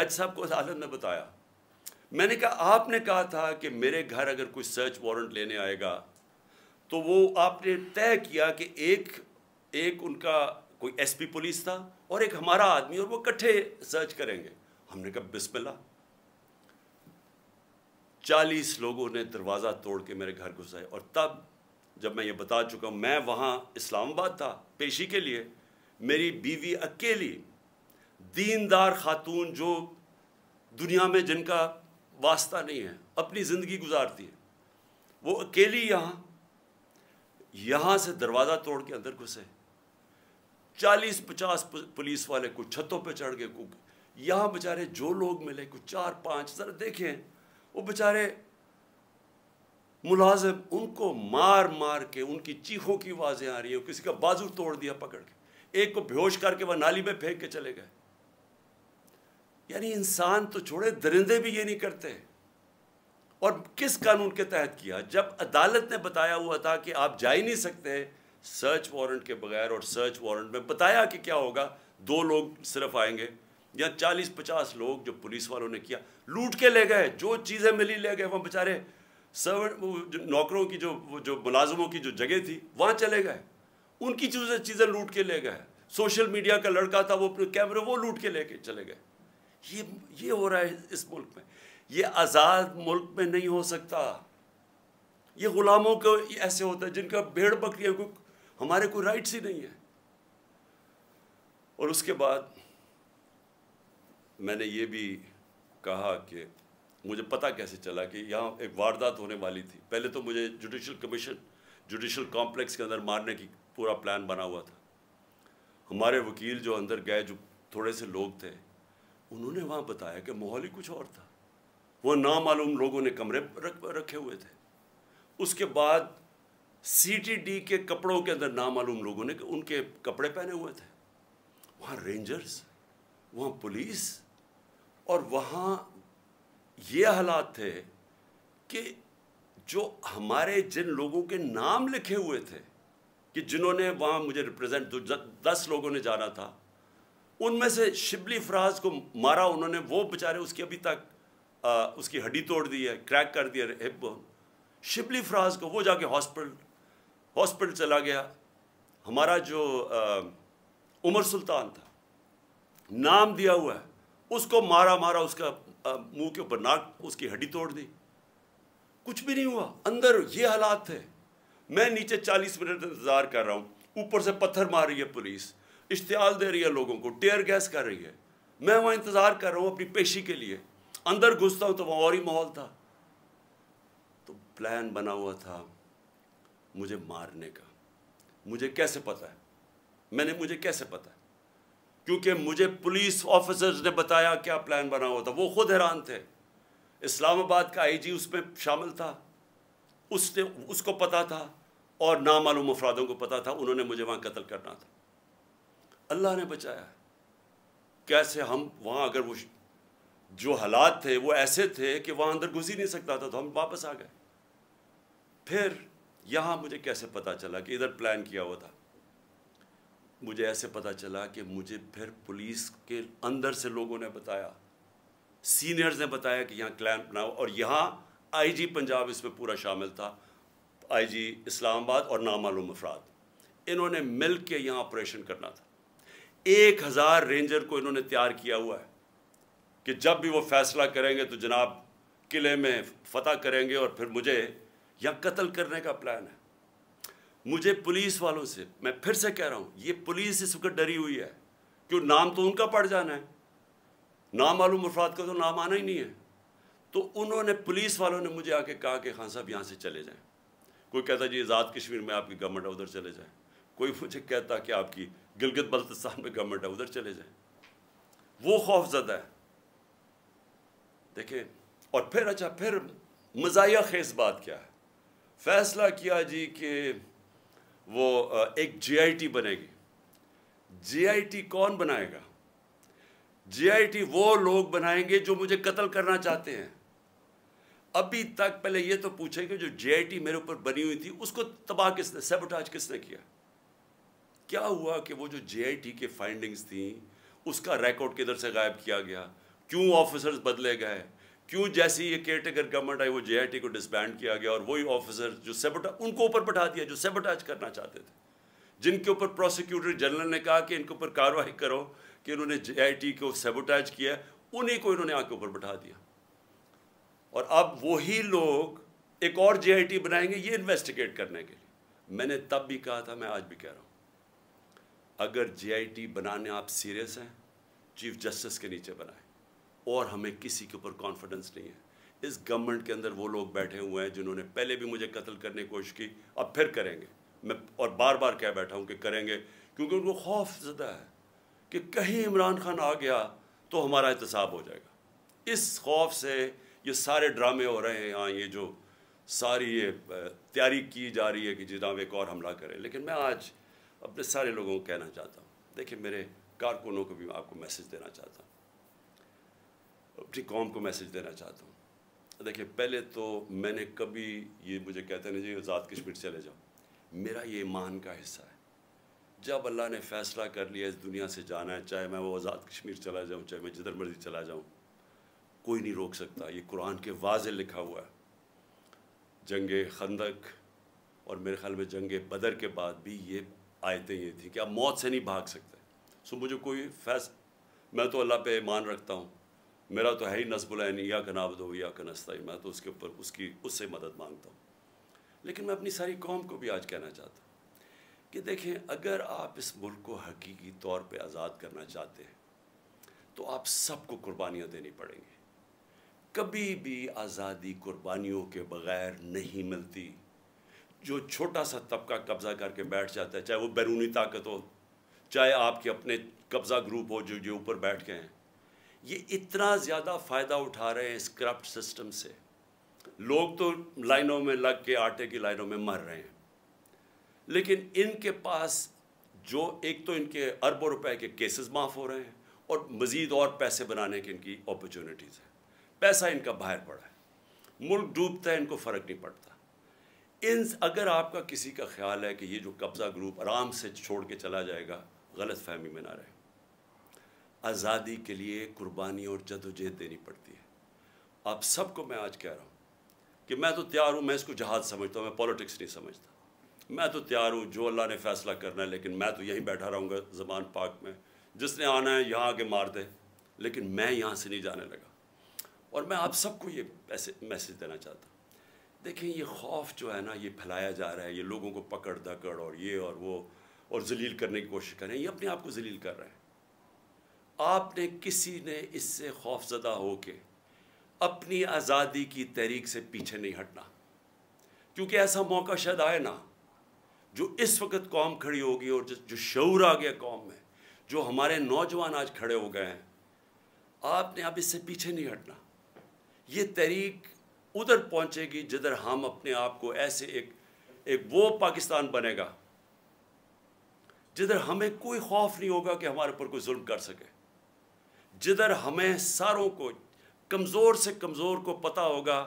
जज साहब को अदालत ने बताया मैंने कहा आपने कहा था कि मेरे घर अगर कोई सर्च वारंट लेने आएगा तो वो आपने तय किया कि एक एक उनका कोई एसपी पुलिस था और एक हमारा आदमी और वो इकट्ठे सर्च करेंगे हमने कहा बिस्मिल्लाह चालीस लोगों ने दरवाज़ा तोड़ के मेरे घर घुसाए और तब जब मैं ये बता चुका हूँ मैं वहाँ इस्लामाबाद था पेशी के लिए मेरी बीवी अकेली दीनदार खातून जो दुनिया में जिनका वास्ता नहीं है अपनी ज़िंदगी गुजारती है वो अकेली यहाँ यहाँ से दरवाज़ा तोड़ के अंदर घुसे चालीस पचास पुलिस वाले कुछ छतों पे चढ़ गए कुछ यहाँ बेचारे जो लोग मिले कुछ चार पाँच ज़रा देखें वो बेचारे मुलाजिम उनको मार मार के उनकी चीखों की आवाज़ें आ रही हैं किसी का बाजू तोड़ दिया पकड़ के एक को बेहोश करके वह नाली में फेंक के चले गए यानी इंसान तो छोड़े दरिंदे भी ये नहीं करते और किस कानून के तहत किया जब अदालत ने बताया हुआ था कि आप जा ही नहीं सकते सर्च वारंट के बगैर और सर्च वारंट में बताया कि क्या होगा दो लोग सिर्फ आएंगे या चालीस पचास लोग जो पुलिस वालों ने किया लूट के ले गए जो चीज़ें मिली ले गए वहाँ बेचारे सर्वेंट नौकरों की जो जो मुलाजमों की जो जगह थी वहाँ चले गए उनकी चीज़ें चीज़ें लूट के ले गए सोशल मीडिया का लड़का था वो अपने कैमरे वो लूट के लेके चले गए ये ये हो रहा है इस मुल्क में ये आज़ाद मुल्क में नहीं हो सकता ये ग़ुलामों को ऐसे होता है जिनका भेड़ बकरियों को हमारे कोई राइट्स ही नहीं है और उसके बाद मैंने ये भी कहा कि मुझे पता कैसे चला कि यहाँ एक वारदात होने वाली थी पहले तो मुझे जुडिशल कमीशन जुडिशल कॉम्प्लेक्स के अंदर मारने की पूरा प्लान बना हुआ था हमारे वकील जो अंदर गए जो थोड़े से लोग थे उन्होंने वहाँ बताया कि माहौल ही कुछ और था वह नामालूम लोगों ने कमरे रख रखे हुए थे उसके बाद सी के कपड़ों के अंदर नामालूम लोगों ने उनके कपड़े पहने हुए थे वहाँ रेंजर्स वहाँ पुलिस और वहाँ ये हालात थे कि जो हमारे जिन लोगों के नाम लिखे हुए थे कि जिन्होंने वहाँ मुझे रिप्रेजेंट दस लोगों ने जाना था उनमें से शिबली फराज को मारा उन्होंने वो बेचारे उसकी अभी तक आ, उसकी हड्डी तोड़ दी है क्रैक कर दिया हिप बोन शिबली फराज को वो जाके हॉस्पिटल हॉस्पिटल चला गया हमारा जो आ, उमर सुल्तान था नाम दिया हुआ है उसको मारा मारा उसका मुंह के ऊपर नाक उसकी हड्डी तोड़ दी कुछ भी नहीं हुआ अंदर ये हालात थे मैं नीचे चालीस मिनट इंतज़ार कर रहा हूँ ऊपर से पत्थर मार रही है पुलिस इश्तियाल दे रही है लोगों को टेयर गैस कर रही है मैं वहाँ इंतज़ार कर रहा हूँ अपनी पेशी के लिए अंदर घुसता हूँ तो वहाँ और ही माहौल था तो प्लान बना हुआ था मुझे मारने का मुझे कैसे पता है मैंने मुझे कैसे पता है क्योंकि मुझे पुलिस ऑफिसर्स ने बताया क्या प्लान बना हुआ था वो खुद हैरान थे इस्लामाबाद का आईजी उसमें शामिल था उसने उसको पता था और नामालूम अफरादों को पता था उन्होंने मुझे वहाँ कत्ल करना था अल्लाह ने बचाया कैसे हम वहाँ अगर वो जो हालात थे वो ऐसे थे कि वहाँ अंदर घुस ही नहीं सकता था तो हम वापस आ गए फिर यहाँ मुझे कैसे पता चला कि इधर प्लान किया हुआ था मुझे ऐसे पता चला कि मुझे फिर पुलिस के अंदर से लोगों ने बताया सीनियर्स ने बताया कि यहाँ क्लैन बनाओ और यहाँ आईजी पंजाब इसमें पूरा शामिल था आईजी इस्लामाबाद और नामालूम अफराद इन्होंने मिल के यहाँ ऑपरेशन करना था एक हज़ार रेंजर को इन्होंने तैयार किया हुआ है कि जब भी वो फैसला करेंगे तो जनाब किले में फतह करेंगे और फिर मुझे यहाँ कत्ल करने का प्लान है मुझे पुलिस वालों से मैं फिर से कह रहा हूँ ये पुलिस इस वक्त डरी हुई है क्यों नाम तो उनका पड़ जाना है नाम मालूम अफराद का तो नाम आना ही नहीं है तो उन्होंने पुलिस वालों ने मुझे आके कहा कि खान साहब यहाँ से चले जाएँ कोई कहता जी आज़ाद कश्मीर में आपकी गवर्नमेंट उधर चले जाएँ कोई मुझे कहता कि आपकी गिलगित बल्तिस्तान में गवर्नमेंट है उधर चले जाए वो खौफ ज़दा है देखे और फिर अच्छा फिर मजाया खेस बात क्या है फैसला किया जी कि वो एक टी बनेगी जे आई टी कौन बनाएगा जे आई टी वो लोग बनाएंगे जो मुझे कत्ल करना चाहते हैं अभी तक पहले ये तो पूछेंगे जो जे आई टी मेरे ऊपर बनी हुई थी उसको तबाह किसने सेबोटाज किसने किया क्या हुआ कि वो जो जे के फाइंडिंग्स थी उसका रिकॉर्ड किधर से गायब किया गया क्यों ऑफिसर्स बदले गए क्यों जैसी ये केयरटेकर गवर्नमेंट आई वो जे को डिसबैंड किया गया और वही ऑफिसर जो सेबोटा उनको ऊपर बैठा दिया जो सेबोटाइज करना चाहते थे जिनके ऊपर प्रोसिक्यूटर जनरल ने कहा कि इनके ऊपर कार्रवाई करो कि इन्होंने जे को सेबोटाइज किया उन्हीं को इन्होंने आके ऊपर बैठा दिया और अब वही लोग एक और जे बनाएंगे ये इन्वेस्टिगेट करने के लिए मैंने तब भी कहा था मैं आज भी कह रहा हूँ अगर जीआईटी बनाने आप सीरियस हैं चीफ जस्टिस के नीचे बनाएं और हमें किसी के ऊपर कॉन्फिडेंस नहीं है इस गवर्नमेंट के अंदर वो लोग बैठे हुए हैं जिन्होंने पहले भी मुझे कत्ल करने की कोशिश की अब फिर करेंगे मैं और बार बार कह बैठा हूँ कि करेंगे क्योंकि उनको खौफ ज़्यादा है कि कहीं इमरान खान आ गया तो हमारा एहतसाब हो जाएगा इस खौफ से ये सारे ड्रामे हो रहे हैं यहाँ ये जो सारी ये तैयारी की जा रही है कि जनाब एक और हमला करें लेकिन मैं आज अपने सारे लोगों को कहना चाहता हूँ देखिए मेरे कारकुनों को भी आपको मैसेज देना चाहता हूँ अपनी कौम को मैसेज देना चाहता हूँ देखिए पहले तो मैंने कभी ये मुझे कहते नहीं जी आज़ाद कश्मीर चले जाओ मेरा ये ईमान का हिस्सा है जब अल्लाह ने फ़ैसला कर लिया इस दुनिया से जाना है चाहे मैं वो आज़ाद कश्मीर चला जाऊँ चाहे मैं जिधर मर्ज़ी चला जाऊँ कोई नहीं रोक सकता ये कुरान के वाज लिखा हुआ है जंग खंदक और मेरे ख्याल में जंग बदर के बाद भी ये आयतें ये थी कि आप मौत से नहीं भाग सकते सो मुझे कोई फैस मैं तो अल्लाह पे ईमान रखता हूँ मेरा तो है ही नसबुलैन या कनाबद हो या कनस्ता मैं तो उसके ऊपर उसकी उससे मदद मांगता हूँ लेकिन मैं अपनी सारी कौम को भी आज कहना चाहता हूँ कि देखें अगर आप इस मुल्क को हकीकी तौर पे आज़ाद करना चाहते हैं तो आप सबको कुर्बानियाँ देनी पड़ेंगी कभी भी आज़ादी कुर्बानियों के बगैर नहीं मिलती जो छोटा सा तबका कब्ज़ा करके बैठ जाता है चाहे वो बैरूनी ताकत हो चाहे आपके अपने कब्ज़ा ग्रुप हो जो जो ऊपर बैठ गए हैं ये इतना ज़्यादा फ़ायदा उठा रहे हैं इस करप्ट सिस्टम से लोग तो लाइनों में लग के आटे की लाइनों में मर रहे हैं लेकिन इनके पास जो एक तो इनके अरबों रुपए के केसेस माफ़ हो रहे हैं और मज़ीद और पैसे बनाने की इनकी अपॉर्चुनिटीज़ है पैसा इनका बाहर पड़ा है मुल्क डूबता है इनको फ़र्क नहीं पड़ता इन अगर आपका किसी का ख्याल है कि ये जो कब्ज़ा ग्रुप आराम से छोड़ के चला जाएगा गलत फहमी में ना रहे आज़ादी के लिए कुर्बानी और जदोजहद देनी पड़ती है आप सबको मैं आज कह रहा हूँ कि मैं तो तैयार हूँ मैं इसको जहाज समझता हूँ मैं पॉलिटिक्स नहीं समझता मैं तो तैयार हूँ जो अल्लाह ने फैसला करना है लेकिन मैं तो यहीं बैठा रहूँगा जबान पाक में जिसने आना है यहाँ आके मार दे लेकिन मैं यहाँ से नहीं जाने लगा और मैं आप सबको ये मैसेज देना चाहता हूँ देखें ये खौफ जो है ना ये फैलाया जा रहा है ये लोगों को पकड़ दकड़ और ये और वो और जलील करने की कोशिश कर रहे हैं ये अपने आप को जलील कर रहे हैं आपने किसी ने इससे खौफजदा होके अपनी आज़ादी की तहरीक से पीछे नहीं हटना क्योंकि ऐसा मौका शायद आए ना जो इस वक्त कौम खड़ी होगी और जो जो शूर आ गया कौम में जो हमारे नौजवान आज खड़े हो गए हैं आपने अब इससे पीछे नहीं हटना ये तहरीक उधर पहुंचेगी जिधर हम अपने आप को ऐसे एक एक वो पाकिस्तान बनेगा जिधर हमें कोई खौफ नहीं होगा कि हमारे ऊपर कोई जुल्म कर सके जिधर हमें सारों को कमज़ोर से कमज़ोर को पता होगा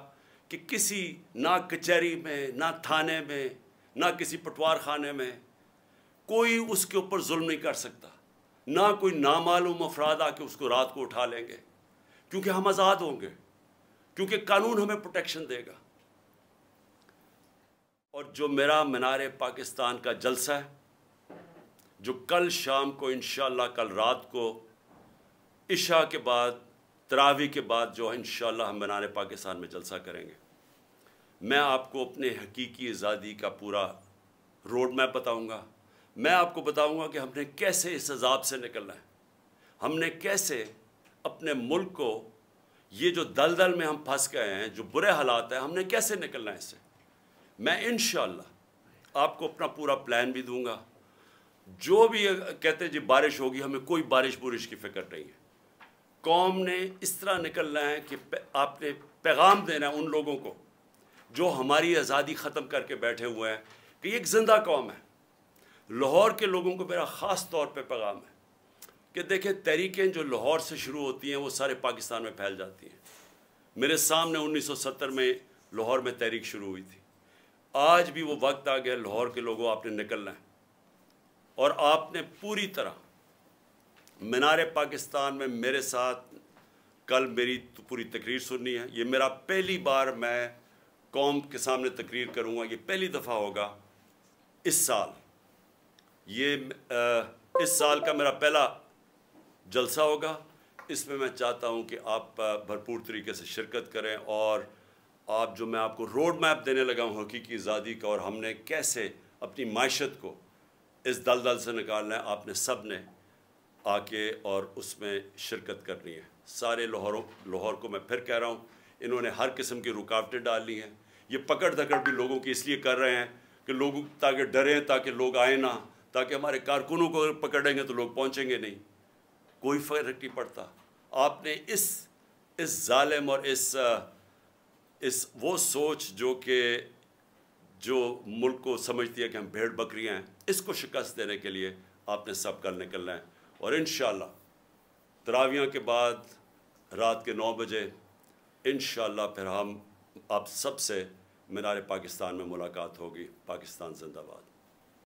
कि किसी ना कचहरी में ना थाने में ना किसी पटवार खाने में कोई उसके ऊपर जुल्म नहीं कर सकता ना कोई नामालूम अफराद आके उसको रात को उठा लेंगे क्योंकि हम आज़ाद होंगे क्योंकि कानून हमें प्रोटेक्शन देगा और जो मेरा मीनार पाकिस्तान का जलसा है जो कल शाम को इन कल रात को इशा के बाद तरावी के बाद जो है इन हम मीनार पाकिस्तान में जलसा करेंगे मैं आपको अपने हकीकी आज़ादी का पूरा रोड मैप बताऊंगा मैं आपको बताऊंगा कि हमने कैसे इस अजाब से निकलना है हमने कैसे अपने मुल्क को ये जो दलदल में हम फंस गए हैं जो बुरे हालात हैं हमने कैसे निकलना है इससे मैं इन आपको अपना पूरा प्लान भी दूंगा जो भी कहते हैं जी बारिश होगी हमें कोई बारिश बुरिश की फिक्र नहीं है कौम ने इस तरह निकलना है कि आपने पैगाम देना है उन लोगों को जो हमारी आज़ादी ख़त्म करके बैठे हुए हैं कि एक ज़िंदा कौम है लाहौर के लोगों को मेरा ख़ास तौर पर पैगाम है कि देखिए तहरीकें जो लाहौर से शुरू होती हैं वो सारे पाकिस्तान में फैल जाती हैं मेरे सामने 1970 में लाहौर में तहरीक शुरू हुई थी आज भी वो वक्त आ गया लाहौर के लोगों आपने निकलना है और आपने पूरी तरह मीनार पाकिस्तान में मेरे साथ कल मेरी तो पूरी तकरीर सुननी है ये मेरा पहली बार मैं कौम के सामने तकरीर करूँगा ये पहली दफ़ा होगा इस साल ये इस साल का मेरा पहला जलसा होगा इसमें मैं चाहता हूँ कि आप भरपूर तरीके से शिरकत करें और आप जो मैं आपको रोड मैप देने लगा हूँ हकीकी आज़ादी का और हमने कैसे अपनी माशत को इस दल दल से निकालना है आपने सब ने आके और उसमें शिरकत करनी है सारे लाहौरों लाहौर को मैं फिर कह रहा हूँ इन्होंने हर किस्म की रुकावटें डाल ली हैं ये पकड़ धकड़ भी लोगों की इसलिए कर रहे हैं कि लोग ताकि डरें ताकि लोग आए ना ताकि हमारे कारकुनों को पकड़ेंगे तो लोग पहुँचेंगे नहीं कोई फ़र्क नहीं पड़ता आपने इस इस ालम और इस इस वो सोच जो कि जो मुल्क को समझती है कि हम भेड़ बकरियां हैं इसको शिकस्त देने के लिए आपने सब कल निकलना है और इन तरावियाँ के बाद रात के नौ बजे इन फिर हम आप सब से मीनार पाकिस्तान में मुलाकात होगी पाकिस्तान जिंदाबाद